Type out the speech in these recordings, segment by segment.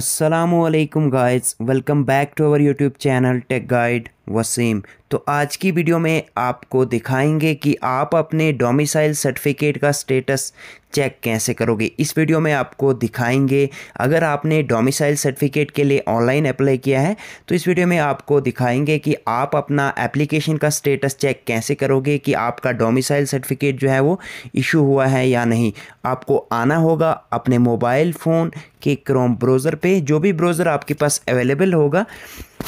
Assalamu alaikum guys welcome back to our youtube channel tech guide Wasim तो आज की video में आपको दिखाएंगे कि आप अपने डोमिसाइल सर्टिफिकेट का स्टेटस चेक कैसे करोगे इस वीडियो में आपको दिखाएंगे अगर आपने डोमिसाइल सर्टिफिकेट के लिए ऑनलाइन अप्लाई किया है तो इस वीडियो में आपको दिखाएंगे कि आप अपना एप्लीकेशन का स्टेटस चेक कैसे करोगे कि आपका डोमिसाइल सर्टिफिकेट जो है वो इशू हुआ है या नहीं आपको आना होगा अपने मोबाइल फ़ोन के क्रोम ब्रोज़र पर जो भी ब्रोज़र आपके पास अवेलेबल होगा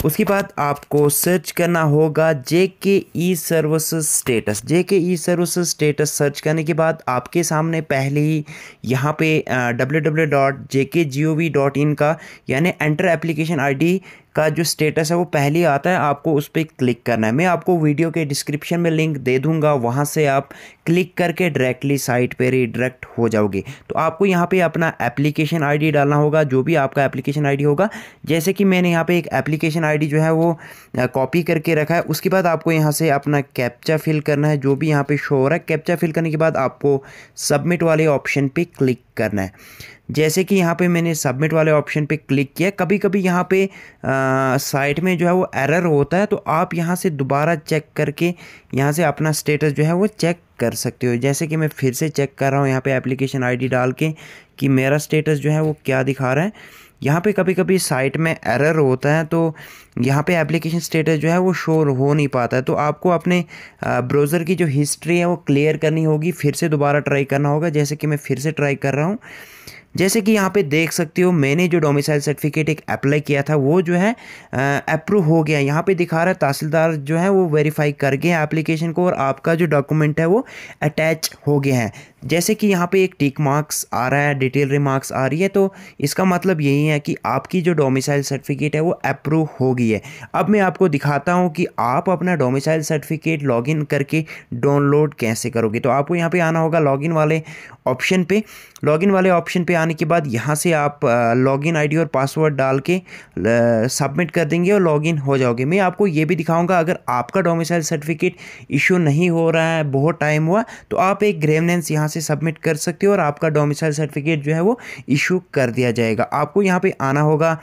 उसके बाद आपको सर्च करना होगा जे के ई सर्विस स्टेटस जे के ई सर्विस स्टेटस सर्च करने के बाद आपके सामने पहले ही यहाँ पे डब्ल्यू डब्ल्यू डॉट जे के जी ओ वी डॉट इन का यानी एंटर एप्लीकेशन आई डी का जो स्टेटस है वो पहले आता है आपको उस पर क्लिक करना है मैं आपको वीडियो के डिस्क्रिप्शन में लिंक दे दूंगा वहाँ से आप क्लिक करके डायरेक्टली साइट पे रिडायरेक्ट हो जाओगे तो आपको यहाँ पे अपना एप्लीकेशन आईडी डालना होगा जो भी आपका एप्लीकेशन आईडी होगा जैसे कि मैंने यहाँ पे एक एप्लीकेशन आईडी जो है वो कॉपी करके रखा है उसके बाद आपको यहाँ से अपना कैप्चा फिल करना है जो भी यहाँ पर शो हो रहा है कैप्चा फिल करने के बाद आपको सबमिट वाले ऑप्शन पर क्लिक करना है जैसे कि यहाँ पे मैंने सबमिट वाले ऑप्शन पे क्लिक किया कभी कभी यहाँ पे साइट में जो है वो एरर होता है तो आप यहाँ से दोबारा चेक करके यहाँ से अपना स्टेटस जो है वो चेक कर सकते हो जैसे कि मैं फिर से चेक कर रहा हूँ यहाँ पे एप्लीकेशन आईडी डाल के कि मेरा स्टेटस जो है वो क्या दिखा रहा है यहाँ पे कभी कभी साइट में एरर होता है तो यहाँ पे एप्लीकेशन स्टेटस जो है वो शो हो नहीं पाता है तो आपको अपने ब्राउज़र की जो हिस्ट्री है वो क्लियर करनी होगी फिर से दोबारा ट्राई करना होगा जैसे कि मैं फिर से ट्राई कर रहा हूँ जैसे कि यहाँ पे देख सकते हो मैंने जो डोमिसाइल सर्टिफिकेट एक अप्लाई किया था वो जो है अप्रूव हो गया यहाँ पे दिखा रहा है तहसीलदार जो है वो वेरीफाई कर गए हैं एप्लीकेशन को और आपका जो डॉक्यूमेंट है वो अटैच हो गया है जैसे कि यहाँ पे एक टिक मार्क्स आ रहा है डिटेल रिमार्क्स आ रही है तो इसका मतलब यही है कि आपकी जो डोमिसाइल सर्टिफिकेट है वो अप्रूव हो गई है अब मैं आपको दिखाता हूँ कि आप अपना डोमिसाइल सर्टिफिकेट लॉगिन करके डाउनलोड कैसे करोगे तो आपको यहाँ पे आना होगा लॉगिन वाले ऑप्शन पे लॉगिन वाले ऑप्शन पे आने के बाद यहाँ से आप लॉगिन आईडी और पासवर्ड डाल के सबमिट कर देंगे और लॉगिन हो जाओगे मैं आपको ये भी दिखाऊंगा अगर आपका डोमिसाइल सर्टिफिकेट इशू नहीं हो रहा है बहुत टाइम हुआ तो आप एक ग्रेवनेंस यहाँ से से सबमिट कर सकते हो और आपका डोमिसाइल सर्टिफिकेट जो है वो इशू कर दिया जाएगा आपको यहाँ पे आना होगा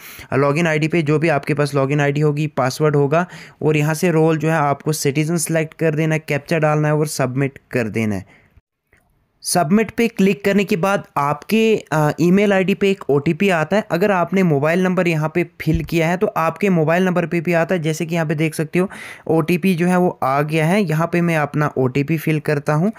लॉगिन आईडी पे जो भी आपके पास लॉगिन आईडी होगी पासवर्ड होगा और यहाँ से रोल जो है आपको सिटीजन सेलेक्ट कर देना है कैप्चर डालना है और सबमिट कर देना है सबमिट पे क्लिक करने के बाद आपके ईमेल आईडी पे एक ओ आता है अगर आपने मोबाइल नंबर यहाँ पे फिल किया है तो आपके मोबाइल नंबर पे भी आता है जैसे कि यहाँ पे देख सकते हो ओ जो है वो आ गया है यहाँ पे मैं अपना ओ फिल करता हूँ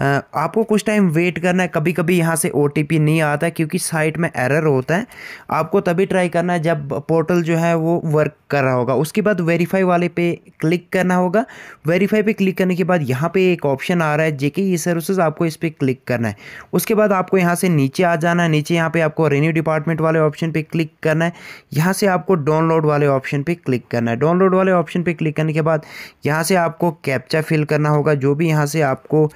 आपको कुछ टाइम वेट करना है कभी कभी यहाँ से ओ नहीं आता क्योंकि साइट में एरर होता है आपको तभी ट्राई करना है जब पोर्टल जो है वो वर्क कर रहा होगा उसके बाद वेरीफाई वाले पे क्लिक करना होगा वेरीफाई पे क्लिक करने के बाद यहाँ पे एक ऑप्शन आ रहा है जेके ई सर्विसेज आपको इस पर क्लिक करना है उसके बाद आपको यहाँ से नीचे आ जाना है नीचे यहाँ पर आपको रेन्यू डिपार्टमेंट वाले ऑप्शन पर क्लिक करना है यहाँ से आपको डाउनलोड वाले ऑप्शन पर क्लिक करना है डाउनलोड वाले ऑप्शन पर क्लिक करने के बाद यहाँ से आपको कैप्चा फिल करना होगा जो भी यहाँ से आपको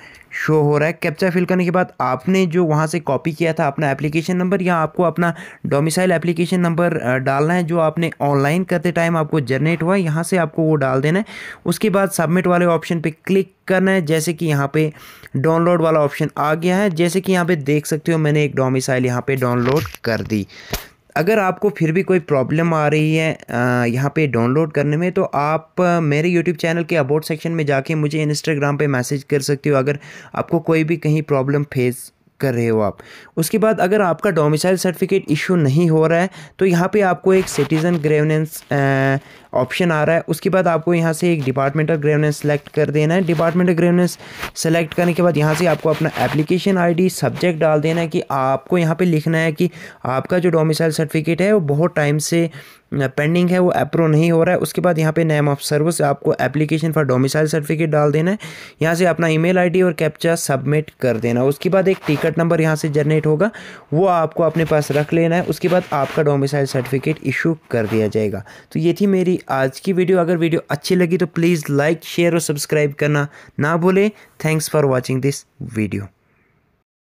शो हो रहा है कैप्चा फिल करने के बाद आपने जो वहाँ से कॉपी किया था अपना एप्लीकेशन नंबर या आपको अपना डोमिसाइल एप्लीकेशन नंबर डालना है जो आपने ऑनलाइन करते टाइम आपको जनरेट हुआ यहाँ से आपको वो डाल देना है उसके बाद सबमिट वाले ऑप्शन पर क्लिक करना है जैसे कि यहाँ पे डाउनलोड वाला ऑप्शन आ गया है जैसे कि यहाँ पे देख सकते हो मैंने एक डोमिसाइल यहाँ पे डाउनलोड कर दी अगर आपको फिर भी कोई प्रॉब्लम आ रही है यहाँ पे डाउनलोड करने में तो आप मेरे यूट्यूब चैनल के अबाउट सेक्शन में जाके मुझे इंस्टाग्राम पे मैसेज कर सकते हो अगर आपको कोई भी कहीं प्रॉब्लम फेस कर रहे हो आप उसके बाद अगर आपका डोमिसाइल सर्टिफिकेट इशू नहीं हो रहा है तो यहाँ पे आपको एक सिटीज़न ग्रेवनेंस ऑप्शन आ रहा है उसके बाद आपको यहाँ से एक डिपार्टमेंटल ग्रेवनेंस सेलेक्ट कर देना है डिपार्टमेंटल ग्रेवनेंस सेलेक्ट करने के बाद यहाँ से आपको अपना एप्लीकेशन आईडी सब्जेक्ट डाल देना है कि आपको यहाँ पर लिखना है कि आपका जो डोमिसाइल सर्टिफिकेट है वो बहुत टाइम से पेंडिंग है वो अप्रूव नहीं हो रहा है उसके बाद यहाँ पे नेम ऑफ सर्विस आपको एप्लीकेशन फॉर डोमिसाइल सर्टिफिकेट डाल देना है यहाँ से अपना ईमेल आईडी और कैप्चा सबमिट कर देना उसके बाद एक टिकट नंबर यहाँ से जनरेट होगा वो आपको अपने पास रख लेना है उसके बाद आपका डोमिसाइल सर्टिफिकेट इशू कर दिया जाएगा तो ये थी मेरी आज की वीडियो अगर वीडियो अच्छी लगी तो प्लीज़ लाइक शेयर और सब्सक्राइब करना ना भूलें thanks for watching this video